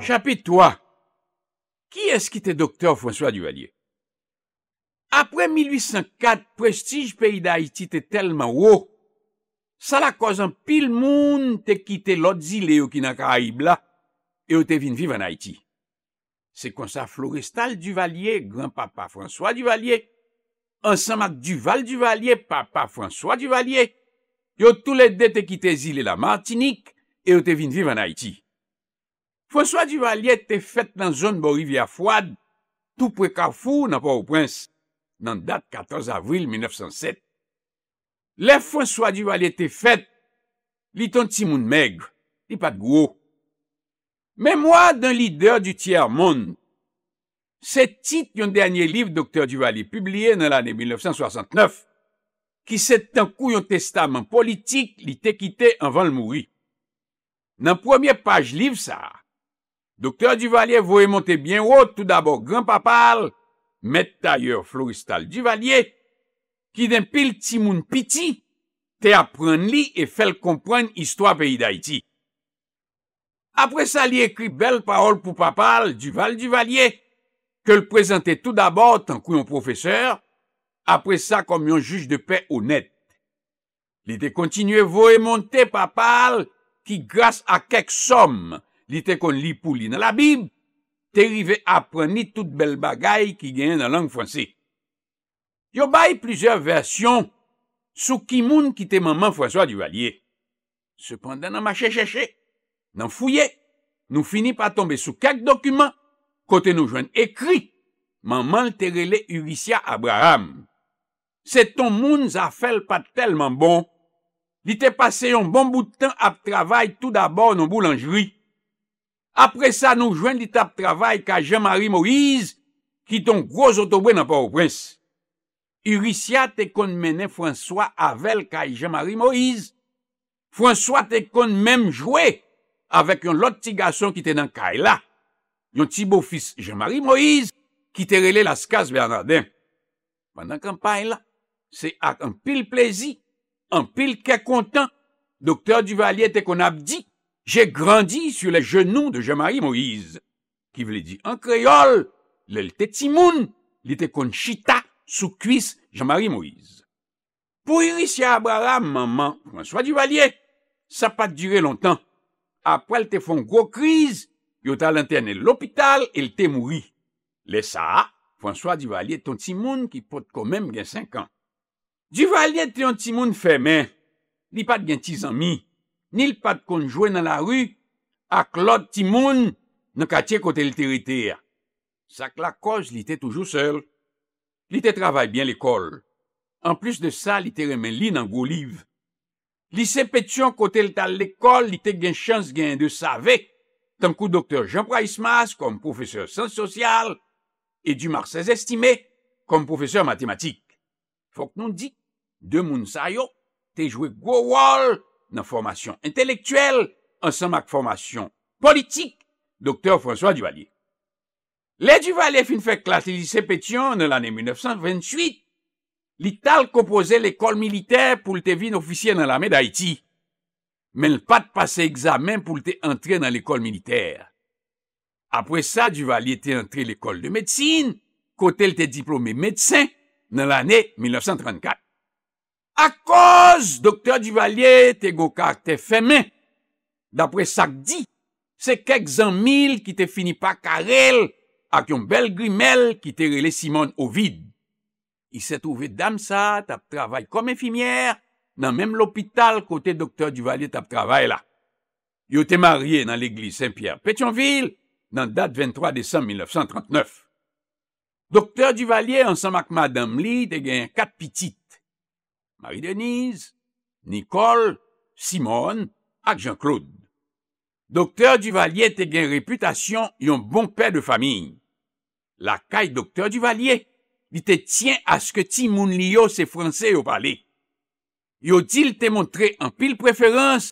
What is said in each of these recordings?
Chapit 3. Ki es ki te doktor François Duvalier? Apre 1804, prestij peyi da Haiti te telman wou, sa la kozan pil moun te kite lot zile yo ki nan Karahibla, yo te vin viv an Haiti. Se kon sa Florestal Duvalier, gran papa François Duvalier, ansan mak Duval Duvalier, papa François Duvalier, yo tou lede te kite zile la Martinique, yo te vin viv an Haiti. François Duvalier te fèt nan zon bo rivya fwad tou prekafou nan pa ou prins nan dat 14 avril 1907. Le François Duvalier te fèt li ton timoun meg, li pat gwo. Memoade an lider du tièr moun. Se tit yon dènyè liv Dr. Duvalier publiye nan l'anè 1969 ki se tankou yon testamen politik li te kite anvan l'mouri. Nan premier page liv sa, Dokter Duvalier voue monte bien ou tout d'abord Grand Papal, mette ayer Floristal Duvalier, ki den pil timoun piti, te apren li e fel komprenn histwa peyi da iti. Apre sa li ekri bel parol pou Papal, Duval Duvalier, ke l prezante tout d'abord tan kouyon profeseur, apre sa kom yon juj de pey honet. Li te kontinue voue monte Papal, ki grase a kek somm, li te kon li pou li nan la bib, te rive apren ni tout bel bagay ki genyen nan lang fransi. Yo bay plizèr versyon sou ki moun ki te maman François Duvalier. Se pendè nan ma chè chè chè, nan fouye, nou fini pa tombe sou kèk dokumen, kote nou jwen ekri, maman te rele Urisia Abraham. Se ton moun za fel pat telman bon, li te pase yon bon bout de tan ap travay tout d'abord nan boulangeri, Apre sa nou jwen di tap travay ka Jean-Marie Moïse, ki ton groz otobwen an pa ou prens. Uricia te kon menen François Avel ka Jean-Marie Moïse. François te kon menm jouè avek yon lot ti gason ki te nan ka e la. Yon ti bo fis Jean-Marie Moïse ki te rele laskaz Bernardin. Pandan kampan e la, se ak an pil plezi, an pil ke kontan, doktèr Duvalier te kon ap di jè grandi sou le genou de Jean-Marie Moïse, ki vle di an kreyol, lè l'te timoun, lè te konchita sou kuis Jean-Marie Moïse. Pou iris ya abrara, maman, François Duvalier, sa pat dure lontan. Aprel te fon gwo kriz, yo ta l'interne l'hopital, el te mouri. Lè sa, François Duvalier ton timoun ki pot konmèm gen 5 an. Duvalier ton timoun fèmè, li pat gen 6 an mi. Ni l'pad konjouè nan la rü, ak lòd ti moun, nan katye kote l'terite ya. Sak la koz li te toujou sel, li te travay bien l'ekol. An plus de sa, li te remen li nan gwo liv. Li se petyon kote l'tal l'ekol, li te gen chans gen de save, tankou doktor Jean-Praïs Mas kom profeseur sens sosyal e du marsez estimé kom profeseur matematik. Fok non di, de moun sayo, te jouè gwo wol nan formasyon entelektuel ansan mak formasyon politik, doktor François Duvalier. Le Duvalier fin fèk klas lisepetyon nan l'anè 1928, li tal kompose l'ekol militer pou l'te vin ofisyen nan l'anè d'Haïti, men l'pat pase examen pou l'te entre nan l'ekol militer. Apre sa, Duvalier te entre l'ekol de medsine, kote l'te diplome medsè nan l'anè 1934. a koz Dokter Duvalier te gokak te femen. Dapre sak di, se kek zan mil ki te fini pa karel ak yon bel grimel ki te rele Simon Ovid. I se trouve dam sa, tap travay kom efimièr, nan mèm l'opital kote Dokter Duvalier tap travay la. Yo te marye nan l'Eglise Saint-Pierre-Pétionville nan dat 23 décembre 1939. Dokter Duvalier ansan mak ma dam li te gen 4 pitit. Marie-Denise, Nicole, Simone ak Jean-Claude. Dokteur Duvalier te gen reputasyon yon bon pè de fami. La kaj Dokteur Duvalier, li te tien aske ti moun liyo se franse yo pale. Yo dil te montre an pil preferans,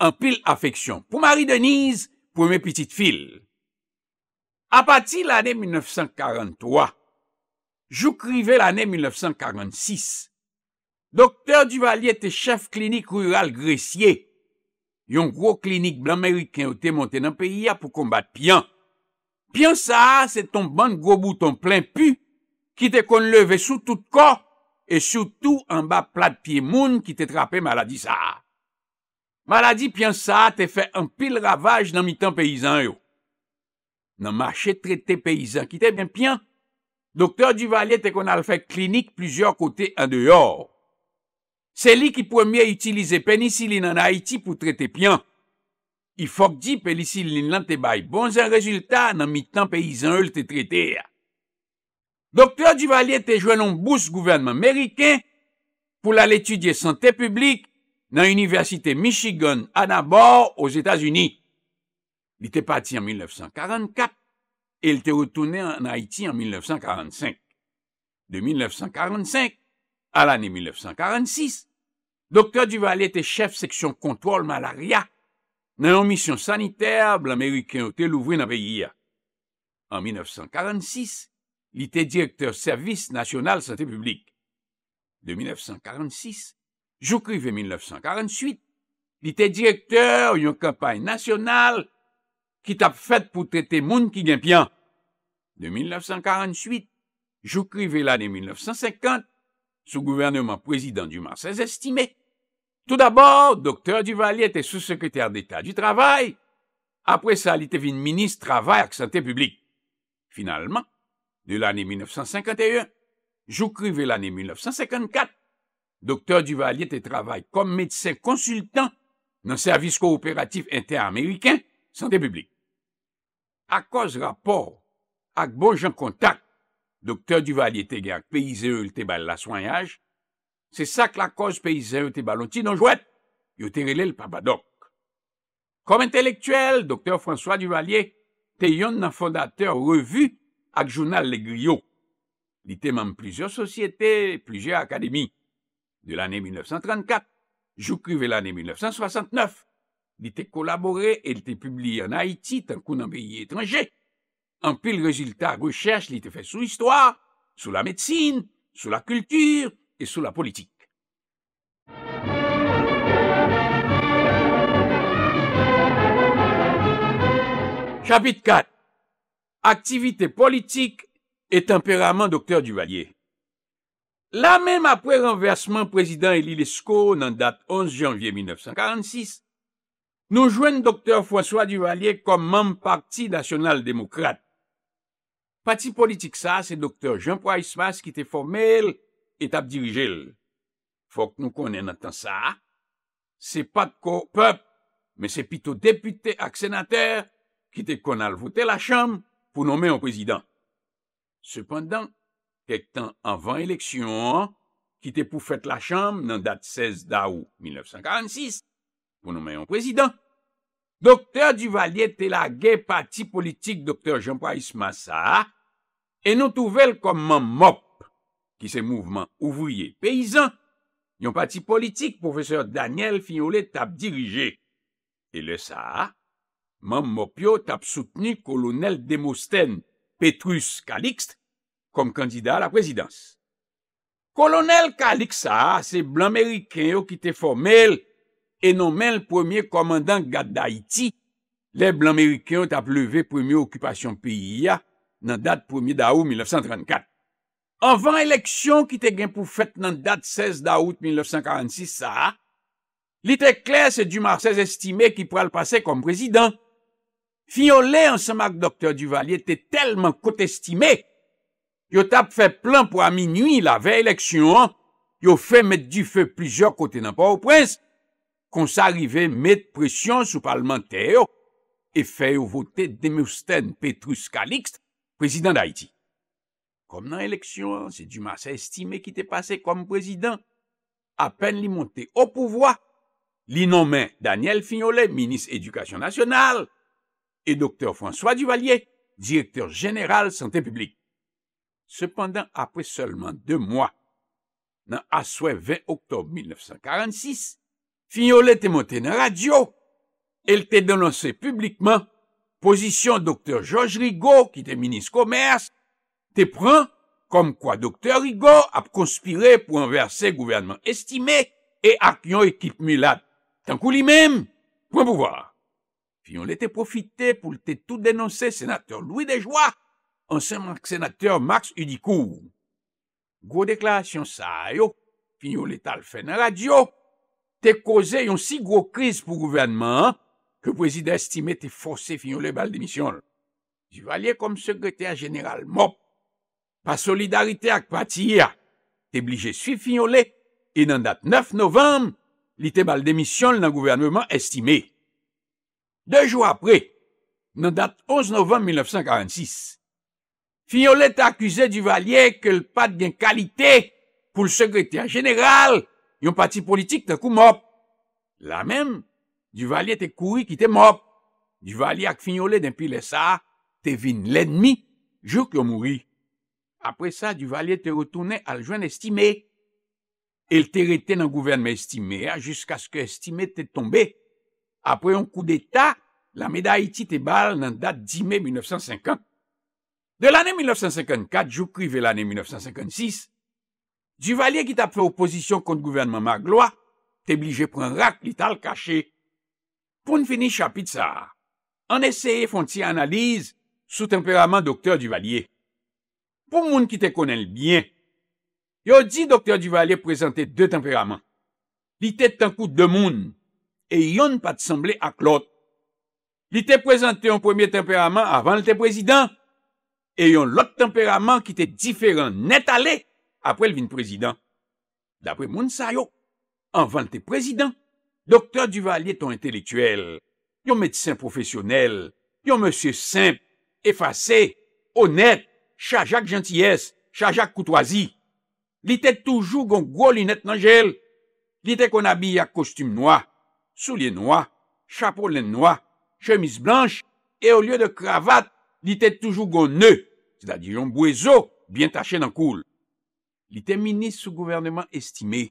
an pil afeksyon pou Marie-Denise, pou me pitit fil. A pati l'anè 1943, jou krive l'anè 1946, Dokter Duvalier te chef klinik rural gresye, yon gro klinik blan meriken ou te monte nan peyi ya pou kombat piyan. Pyan sa, se ton ban gro bouton plen pu, ki te kon leve sou tout ko, e sou tout an ba plat piye moun ki te trape maladi sa. Maladi piyan sa te fe an pil ravaj nan mitan peyizan yo. Nan mache trete peyizan ki te ben piyan, doktor Duvalier te kon al fe klinik plizyor kote an deyor. Se li ki pwemye itilize penisi li nan Haiti pou trete pyan. I fok di penisi li nan te bay bon zan rezultat nan mi tan pe izan ul te trete ya. Doktor Duvalier te jwenon bous gouvernment meriken pou la letu diye sante publik nan Universite Michigan anabor os Etats-Unis. Li te pati an 1944, e li te rotoune an Haiti an 1945. De 1945 al ane 1946. docteur Duval était chef section contrôle malaria dans une mission sanitaire l'Américain était l'ouvrir dans le pays. En 1946, il était directeur service national santé publique. De 1946, j'écrivais 1948, il était directeur d'une campagne nationale qui t'a faite pour traiter monde qui gagne bien. De 1948, j'écrivais l'année 1950, sous gouvernement président du Marseille estimé, Tout d'abord, Dr. Duvalier te sous-secrétaire d'État du Travail, apres sa lité vin ministre Travail ak Santé Publique. Finalement, de l'année 1951, joukri ve l'année 1954, Dr. Duvalier te travaye kom mèdicen konsultan nan servis kooperatif inter-amérikèn Santé Publique. Ak koz rapor ak bon jan kontak, Dr. Duvalier te gen ak paysé ul te bal la soyaj, Se sa k la koz peyzen yo te baloti non jwet, yo te rele l'papadok. Kom entelektuel, doktor François Duvalier, te yon nan fondateur revu ak jounal Legrio. Li te manm plizor sosyete, plizor akademi. De l'anè 1934, jou krive l'anè 1969, li te kolaborè et li te publi en Haiti tankou nan biye etranger. Anpil rezultat recherche li te fè sou istwa, sou la medsine, sou la kultur, et sous la politique. Chapitre 4 Aktivité politique et tempérament Dr. Duvalier La même après renversement président Eli Lescaut, n'en date 11 janvier 1946, nous joigne Dr. François Duvalier comme membre parti national-démocrate. Parti politique ça, c'est Dr. Jean-Paul Ismas qui était formel etap dirijel. Fok nou konen natan sa, se pat ko pep, men se pito depute ak senater, kite kon alvote la chanm, pou nomen an prezident. Sependan, kek tan avan eleksyon, kite pou fete la chanm, nan dat 16 da ou 1946, pou nomen an prezident. Dokter Duvalier tel a ge pati politik Dokter Jean-Prize Massa, en nou touvel kon man mok ki se mouvman ouvriye peyizan. Yon pati politik, Professeur Daniel Fignolet tap dirije. E le sa, man Mopio tap soutenu Kolonel Demosten Petrus Kalikst kom kandida la prezidans. Kolonel Kalikst sa, se blan merikè yo ki te formel e non men l'premye komandan Gadda Iti, le blan merikè yo tap leve premye okupasyon piya nan dat premye da ou 1934. Anvan eleksyon ki te gen pou fèt nan dat 16 daout 1946 sa, li te kler se du Marseille estime ki pral pase kom prezident. Fi yo le an san Marc Docteur Duval, li te telman kotestime. Yo tap fè plan pou a minu il ave eleksyon, yo fè met di fè plijor kote nan pa ou prens, kon sa rive met presyon sou parlamentè yo e fè yo vote Demousten Petrus Kalikst, prezident d'Haïti. kom nan eleksyon, se du massa estime ki te pase kom prezident, apen li monte au pouvoi, li nomen Daniel Fignolet, minis Edukasyon Nasyonal, e Dr. François Duvalier, direktor general Santé Publique. Sependan, apre seulement deux mois, nan aswe 20 octob 1946, Fignolet te monte nan radio, el te denonse publikman posisyon Dr. Georges Rigaud, ki te minis Komers, Te pran kom kwa doktor Rigo ap konspire pou anverse gouvernement estime e ak yon ekip milat tankou li mem pou anpouvar. Fiyon lete profite pou lete tout denonse senateur Louis Dejoie ansenman senateur Max Udikou. Gwo deklarasyon sa yo, fiyon letal fè nan la diyo, te koze yon si gwo kriz pou gouvernement ke prezide estime te force fiyon le bal demisyon. Du valye kom sekreter general Mop, Pa solidarite ak pati ya, te blije suivi Fignolet, e nan dat 9 novem, li te bal demisyon nan gouvernement estimé. Dejou apre, nan dat 11 novem 1946, Fignolet ak kuse Duvalier ke l pat gen kalite pou l sekretaryen general, yon pati politik te kou mop. La men, Duvalier te kouri ki te mop. Duvalier ak Fignolet den pi lesa, te vin l ennmi, jou k yo mouri. apre sa, Duvalier te rotourne al jwen estime. El te rete nan gouvernme estime, a jusqu'a sko estime te tombe. Apre yon kou deta, la meda Haiti te bal nan date 10 mai 1950. De l'anen 1954, jou krive l'anen 1956, Duvalier ki tap fè oposisyon kont gouvernme magloa, te blije pren rak lital kache. Pon finis chapit sa, an eseye fon ti analize sou temperament doktèr Duvalier. pou moun ki te konen l'byen. Yo di doktor Duvalier prezante de temperament. Li te tankou de moun, e yon pa te semble ak l'ot. Li te prezante yon premier temperament avan l'te prezident, e yon lot temperament ki te diferent net ale apre l'vin prezident. Dapre moun sa yo, avan l'te prezident, doktor Duvalier ton entelektuel, yon medisen profesyonel, yon monsie simp, efase, onet, chajak janties, chajak koutwazi. Li te toujou gon gwo lunet nan jel. Li te kon abiya kostum noa, soulye noa, chapolen noa, chemise blanche, e o liyo de kravat, li te toujou gon nö, se da dijon bouezo, byen tache nan koul. Li te minis sou gouvernement estime,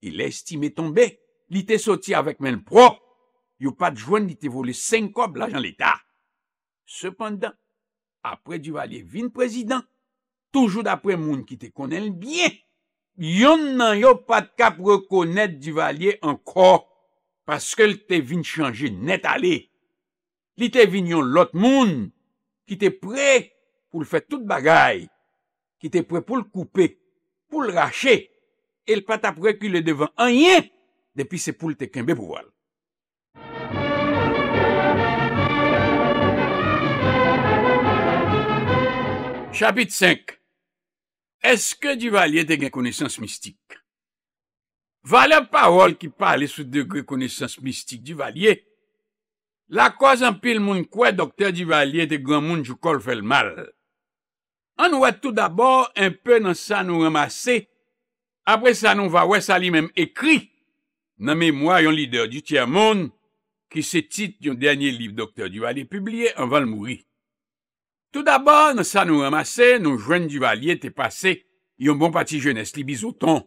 il estime tombe, li te soti avèk men pro. Yo pat jwen li te volè sen kob la jan l'Etat. Sependan, Apre Duvalier vin prezident, toujou d'apre moun ki te konen l'byen, yon nan yo pat ka prekonen Duvalier anko, paske l te vin chanje net ale. Li te vin yon lot moun ki te pre pou l fè tout bagay, ki te pre pou l koupe, pou l rache, el pat apre ki l devan anyen, depi se pou l te kembe pou val. Chapit 5. Est-ce que Duvalier te gen koneysans mistik? Valeur parol ki pale sou de gre koneysans mistik Duvalier, la koz an pil moun kwe Dokter Duvalier te gran moun jou kol fel mal. An wè tout d'abor, an pe nan sa nou remase, apre sa nou wè sa li menm ekri, nan mèmwa yon lider di tia moun ki se tit yon denye liv Dokter Duvalier publye anvan l'mouri. Tout d'abon, nan sa nou ramase, nou jwen di valye te pase, yon bon pati jenest li bizoton.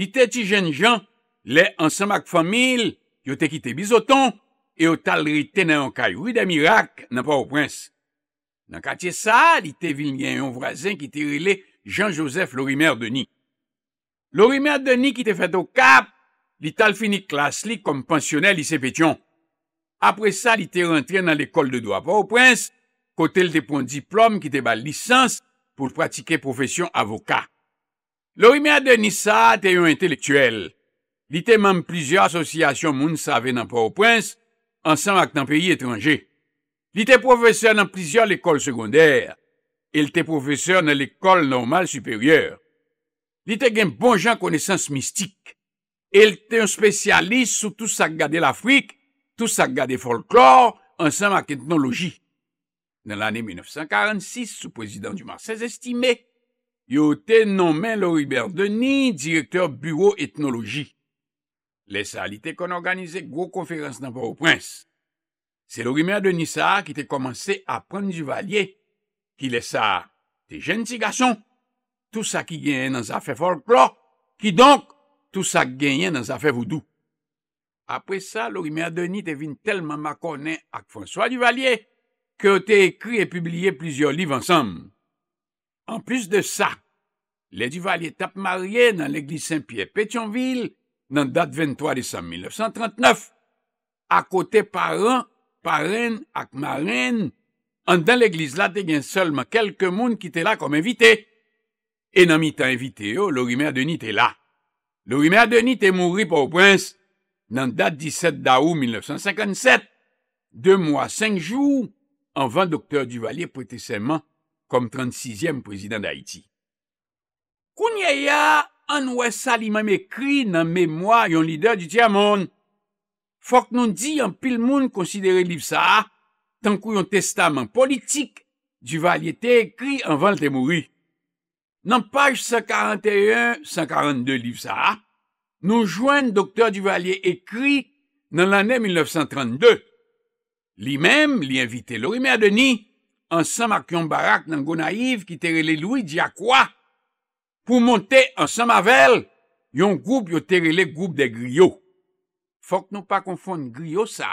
Li te ti jen jan, le ansan mak famil, yo te kite bizoton, e yo tal rite nan ankay ru da mirak, nan pa ou prens. Nan katye sa, li te vil gen yon vrazen ki te rile Jean-Joseph Lorimer Denis. Lorimer Denis ki te fete ou kap, li tal fini klas li konpansyonel li se fetyon. Apre sa, li te rentyen nan le kol de doa pa ou prens, kote l te pon diplom ki te ba lisans pou pratike profesyon avoka. Lorimea de Nisa te yon entelektuel. Li te manm plizyo asosyasyon moun save nan pa ou prins ansan ak nan peyi etranje. Li te profeseur nan plizyo l ekol sekondèr. El te profeseur nan l ekol normal superyèr. Li te gen bon jan konesans mistik. El te yon spesyalist sou tout sa gade lafrik, tout sa gade folklor ansan ak etnologi. Dans l'année 1946, sous-président du Marseille estimé, il te nommé Loribert Denis, directeur bureau ethnologie. les sa qu'on te kon organize gwo konferans nan Port-au-Prince. C'est Loribert Denis qui ki commencé à prendre du valier, qui des sa te tout ça qui tout ça qui genyen dans qui folklor, qui donc, tout qui genyen dans zafè voudou. Après ça, Loribert Denis devient tellement telman avec François Duvalier, que ont écrit et publié plusieurs livres ensemble. En plus de ça, les Duvalier tapent mariés dans l'église Saint-Pierre Pétionville, dans la date 23 décembre 1939, à côté parents, parraines et marraines, en dans l'église là, a seulement quelques mounes qui étaient là comme invités. Et dans mi-temps invité, oh, Lorimère Denis était là. Lorimère Denis t'est mouru pour prince, dans la date 17 d'août 1957, deux mois, cinq jours, anvan Dr. Duvalier priteseyman kom 36èm prezident d'Haïti. Kounye ya an wè sa li mèm ekri nan mèmwa yon lider di tiamoun. Fok nou di yon pil moun konsidere liv sa, tan kou yon testaman politik Duvalier te ekri anvan te mouri. Nan page 141-142 liv sa, nou jwen Dr. Duvalier ekri nan l'anè 1932. Li mem li invite lorime adeni ansam ak yon barak nan go naiv ki terele luy diya kwa pou monte ansam avel yon groub yo terele groub de griyo. Fok nou pa konfon griyo sa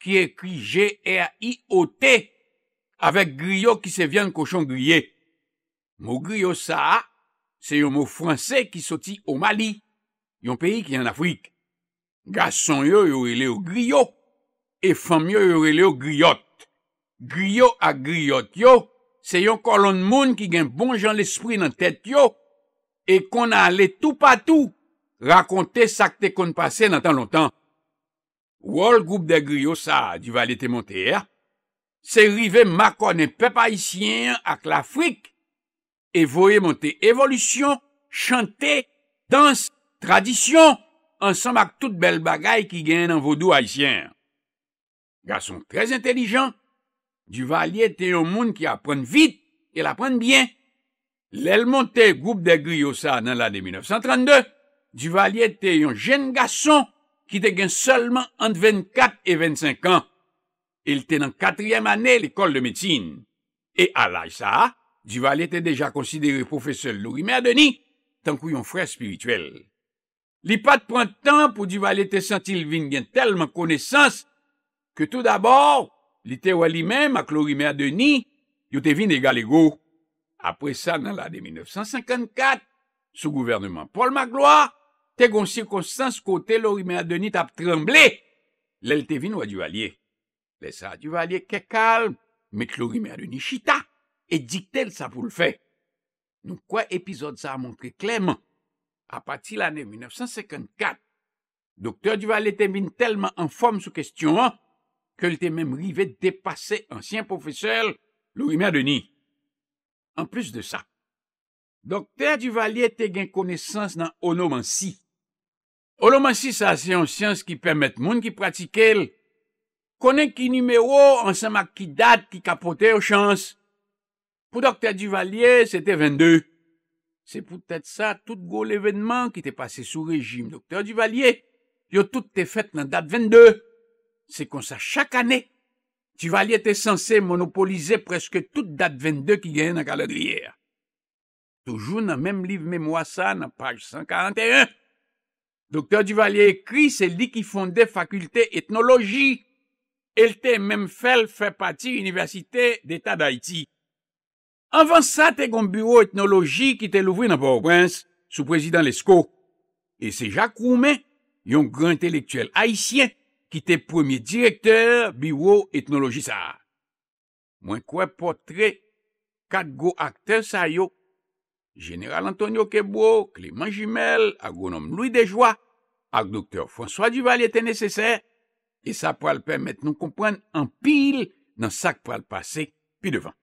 ki ekri e G-R-I-O-T avek griyo ki se vyen koshon griye. Mou griyo sa se yon mou franse ki soti o Mali yon peyi ki an Afrik. Gason yo yo rele ou griyo E famyo yorele yo griot. Griot a griot yo, se yon kolon moun ki gen bonjan l'espri nan tèt yo, e kon a ale tou patou, rakonte sakte kon pase nan tan lontan. Wol group de griot sa, di valete monte er, se rive makon e pep haisyen ak l'Afrik, e voye monte evolusyon, chante, dans, tradisyon, ansam ak tout bel bagay ki gen nan vodou haisyen. Gason trez entelijan, Duvalier te yon moun ki apren vit e l'apren bien. Lèl montè goup de griyosa nan lade 1932, Duvalier te yon jen gason ki te gen solman ant 24 et 25 an. El te nan 4èm anè l'école de métsine. Et à l'âge sa, Duvalier te deja konsidéré professeur Lourimère Denis tankou yon frère spirituel. L'ipad prantan pou Duvalier te sentil vin gen telman konesans ke tout d'abor li te wali men mak lorime adeni yo te vin e gale go. Apre sa nan la de 1954, sou gouvernement Paul Magloire te gon sirkonsans kote lorime adeni tap tremble lel te vin wadu valye. Lesa wadu valye ke kalm me lorime adeni chita e dik tel sa pou l'fe. Nou kwa epizod sa a montre kleman apati la ne 1954 doktor du valye te vin telman anform sou kestyon an ke lte mèm rive depase ansyen profeseur lourimè a deni. An plus de sa, Dokter Duvalier te gen konesans nan onoman si. Onoman si sa se ansyans ki pèmèt moun ki pratikel, konen ki numèro ansyman ki dat ki kapote yo chans. Po Dokter Duvalier, se te 22. Se pou tèt sa, tout go l'evenman ki te pase sou rejim. Dokter Duvalier, yo tout te fèt nan dat 22. Se kon sa chak ane, Duvalier te sanse monopolize preske tout dat 22 ki genye nan kaladriyer. Toujou nan mem liv Memoasa nan page 141. Dokter Duvalier ekri sel di ki fonde fakulte etnologi. El te menm fel fe pati universite deta d'Haïti. Anvan sa te kon bureau etnologi ki te louvri nan Paul Prince, sou prezident l'esko. E se Jacques Roumen, yon gren entelektuel haïtien, ki te premiye direkteur biwo etnologisa. Mwen kwe potre, kat go akter sa yo, General Antonio Quebo, Clement Jumel, agonom Louis Dejoie, ak doktor François Duval yete neseser, e sa pral permette nou kompren an pil nan sak pral pase pi devan.